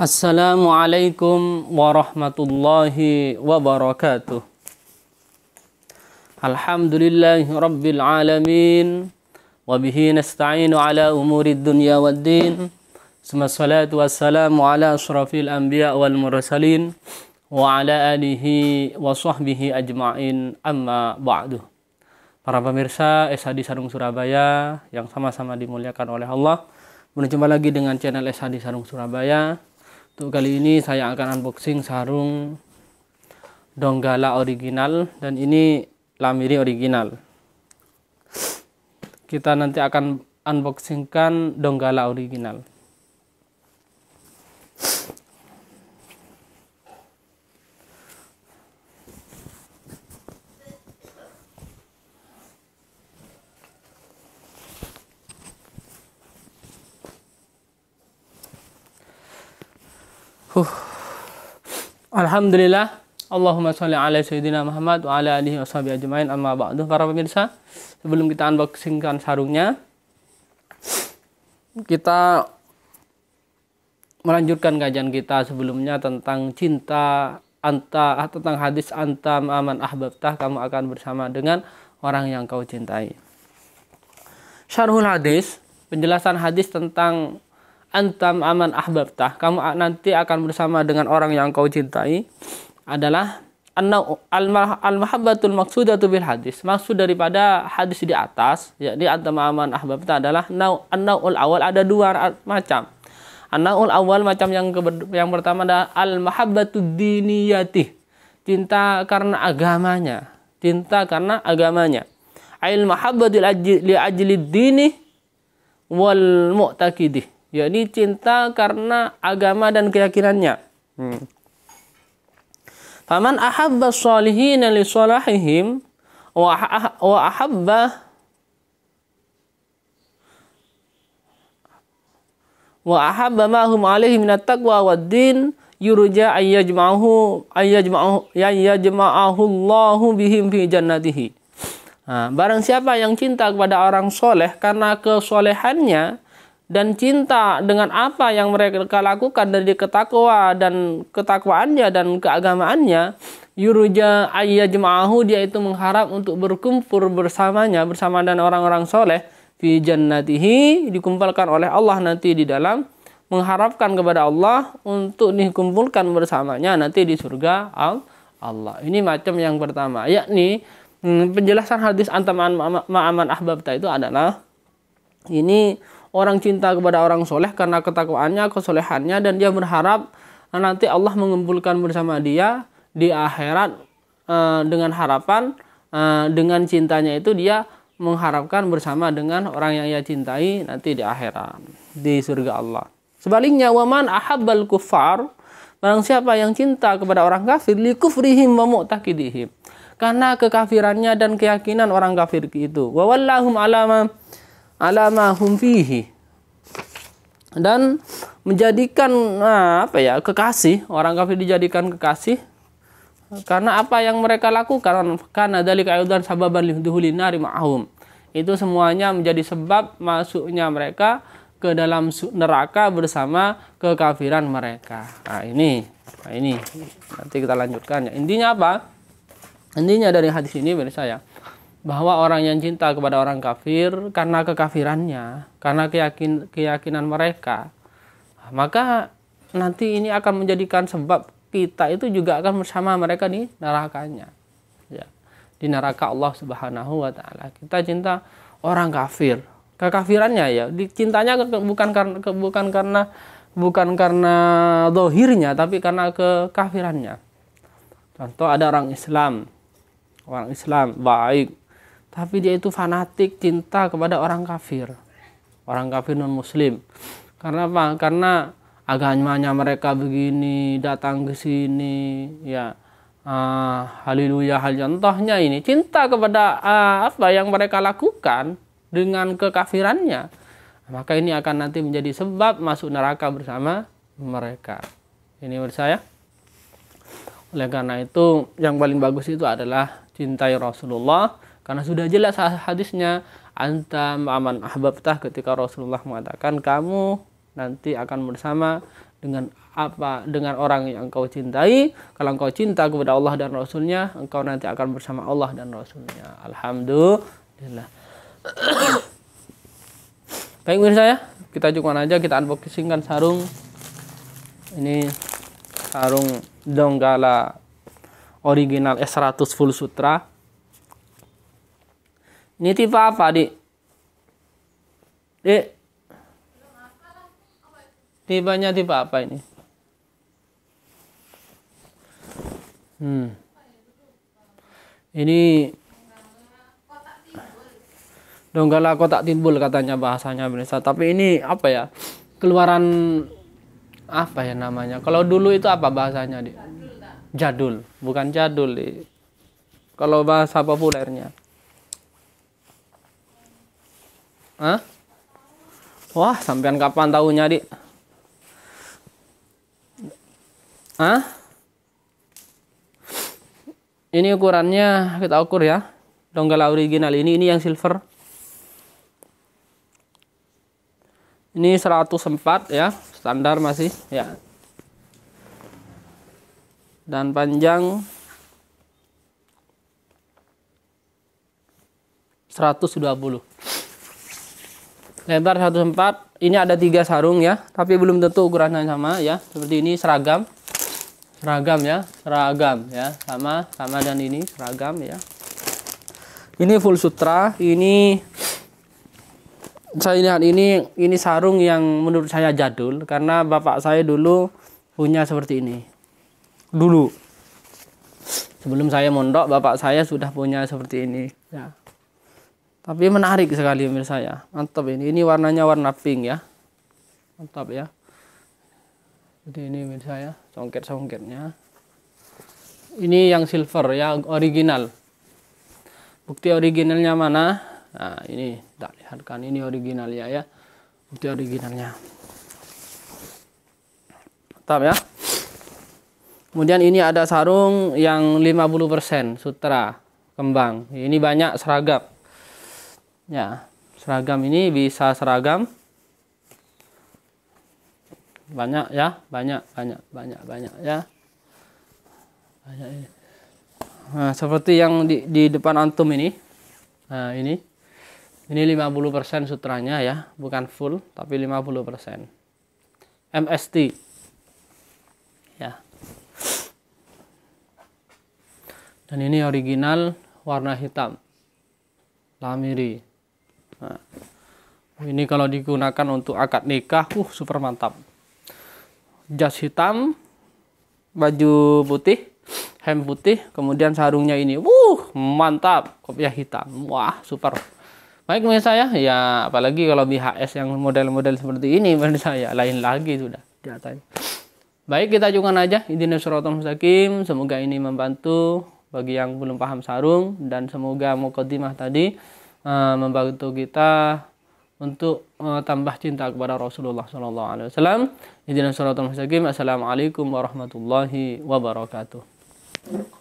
Assalamualaikum warahmatullahi wabarakatuh. Alhamdulillahi rabbil alamin Wabihi nasta'inu ala umuri dunya wad din. Semassalatu wassalamu ala asrafil anbiya wal mursalin wa ala alihi wa sahbihi ajma'in amma ba'du. Para pemirsa SHD Sarung Surabaya yang sama-sama dimuliakan oleh Allah. Berjumpa lagi dengan channel SHD Sarung Surabaya untuk kali ini saya akan unboxing sarung Donggala original dan ini lamiri original. Kita nanti akan unboxingkan Donggala original. Huh. Alhamdulillah. Allahumma sholli ala sayyidina Muhammad wa ala alihi washabi ajmain amma ba'du. Para pemirsa, sebelum kita unboxingkan sarungnya, kita melanjutkan kajian kita sebelumnya tentang cinta anta ah, tentang hadis anta aman ahbabtah kamu akan bersama dengan orang yang kau cintai. Syarhul hadis, penjelasan hadis tentang antam aman ahbabta kamu nanti akan bersama dengan orang yang kau cintai adalah al mahabbatul maksudatu bil hadis maksud daripada hadis di atas yakni antam aman ahbabta adalah nau annaul awal ada dua macam annaul awal macam yang yang pertama adalah al mahabbatud diniyati cinta karena agamanya cinta karena agamanya ail mahabbatul ajli ajli dini wal mu'taqidih yakni cinta karena agama dan keyakinannya. Hmm. Faman ahabba salihina li salahihim ah, wa ahabba wa ahabba ma hum alaihi at taqwa wad din yurja ayyajma'uhu ayyajma'ahu ayyajma'ahu Allahu bihim fi jannatihi. Nah, barang siapa yang cinta kepada orang soleh karena kesolehannya, dan cinta dengan apa yang mereka lakukan dari ketakwa dan ketakwaannya dan keagamaannya yuruja jemaahu dia itu mengharap untuk berkumpul bersamanya bersama dan orang-orang soleh fi jannatihi dikumpulkan oleh Allah nanti di dalam mengharapkan kepada Allah untuk dikumpulkan bersamanya nanti di surga Allah ini macam yang pertama yakni penjelasan hadis antaman ma'aman ahbabta itu adalah ini orang cinta kepada orang soleh karena ketakwaannya, kesolehannya dan dia berharap eh, nanti Allah mengumpulkan bersama dia di akhirat uh, dengan harapan uh, dengan cintanya itu dia mengharapkan bersama dengan orang yang ia cintai nanti di akhirat di surga Allah. Sebaliknya waman ahabbal kufar barang siapa yang cinta kepada orang kafir li kufrihim wa mu'taqidihim karena kekafirannya dan keyakinan orang kafir itu. Wa wallahum alama ala ma fihi dan menjadikan ah, apa ya kekasih orang kafir dijadikan kekasih karena apa yang mereka lakukan karena kayu ayudan sababan liduhulin nari ma'hum itu semuanya menjadi sebab masuknya mereka ke dalam neraka bersama kekafiran mereka. Nah, ini. Nah, ini. Nanti kita lanjutkan ya. Intinya apa? Intinya dari hadis ini menurut saya bahwa orang yang cinta kepada orang kafir karena kekafirannya, karena keyakin, keyakinan mereka, maka nanti ini akan menjadikan sebab kita itu juga akan bersama mereka di nerakanya. Ya. Di neraka Allah Subhanahu wa taala. Kita cinta orang kafir. Kekafirannya ya, dicintanya bukan karena bukan karena bukan karena dohirnya tapi karena kekafirannya. Contoh ada orang Islam. Orang Islam baik, tapi dia itu fanatik cinta kepada orang kafir orang kafir non muslim karena apa karena agamanya mereka begini datang ke sini ya uh, haleluya hal contohnya ini cinta kepada uh, apa yang mereka lakukan dengan kekafirannya maka ini akan nanti menjadi sebab masuk neraka bersama mereka ini menurut saya oleh karena itu yang paling bagus itu adalah cintai Rasulullah karena sudah jelas hadisnya anta aman ahbabtah ketika Rasulullah mengatakan kamu nanti akan bersama dengan apa dengan orang yang engkau cintai kalau engkau cinta kepada Allah dan Rasulnya engkau nanti akan bersama Allah dan Rasulnya Alhamdulillah baik mirsa ya kita cukup aja kita unboxing kan sarung ini sarung donggala original S100 full sutra ini fa apa, di, di, tibanya tiba apa ini? Hmm. Ini Donggala kotak timbul katanya bahasanya Indonesia. Tapi ini apa ya? Keluaran apa ya namanya? Kalau dulu itu apa bahasanya, di, Jadul, bukan jadul. di, Kalau bahasa populernya. Hah? Wah, sampean kapan tahunya, Dik? Hah? Ini ukurannya kita ukur ya. Donggala original ini, ini yang silver. Ini 104 ya, standar masih ya. Dan panjang 120 lebar sempat ini ada tiga sarung ya tapi belum tentu ukurannya sama ya seperti ini seragam seragam ya seragam ya sama sama dan ini seragam ya ini full sutra ini saya lihat ini ini sarung yang menurut saya jadul karena bapak saya dulu punya seperti ini dulu sebelum saya mondok bapak saya sudah punya seperti ini ya tapi menarik sekali pemirsa ya. Mantap ini. Ini warnanya warna pink ya. Mantap ya. Jadi ini pemirsa ya, songket songketnya Ini yang silver ya, original. Bukti originalnya mana? Nah, ini tak lihatkan ini original ya ya. Bukti originalnya. Mantap ya. Kemudian ini ada sarung yang 50% sutra kembang. Ini banyak seragam ya seragam ini bisa seragam banyak ya banyak banyak banyak banyak ya banyak ini. Nah, seperti yang di, di depan antum ini nah ini ini 50% sutranya ya bukan full tapi 50% MST ya dan ini original warna hitam lamiri Nah, ini kalau digunakan untuk akad nikah, uh super mantap. Jas hitam, baju putih, hem putih, kemudian sarungnya ini, uh mantap. Kopiah hitam, wah super. Baik menurut saya, ya apalagi kalau BHS yang model-model seperti ini menurut saya lain lagi sudah di atas. Baik kita ajukan aja idin suratul mustaqim, semoga ini membantu bagi yang belum paham sarung dan semoga mukadimah tadi uh, membantu kita untuk uh, tambah cinta kepada Rasulullah Sallallahu Alaihi Wasallam. Izinlah Assalamualaikum warahmatullahi wabarakatuh.